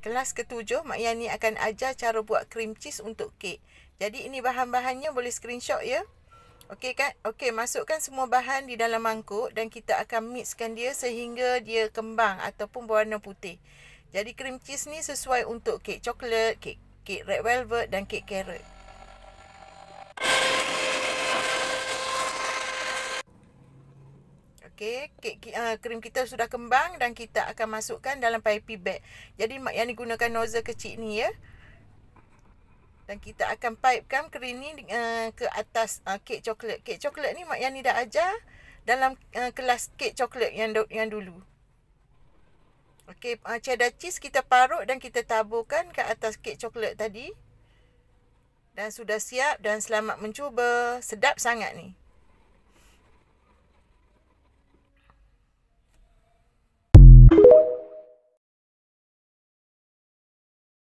kelas ketujuh Mak Yani akan ajar cara buat cream cheese untuk kek. Jadi ini bahan-bahannya boleh screenshot ya. Okey kan? Okey, masukkan semua bahan di dalam mangkuk dan kita akan mixkan dia sehingga dia kembang ataupun berwarna putih. Jadi cream cheese ni sesuai untuk kek coklat, kek, kek red velvet dan kek carrot. Okey, kek uh, ah, krim kita sudah kembang dan kita akan masukkan dalam pipi bag. Jadi mak yang digunakan nozzle kecil ni ya. Dan kita akan pipekan krim ni uh, ke atas uh, kek coklat. Kek coklat ni mak yang ni dah ajar dalam uh, kelas kek coklat yang yang dulu. Okey, uh, cheddar cheese kita parut dan kita taburkan ke atas kek coklat tadi. Dan sudah siap dan selamat mencuba. Sedap sangat ni.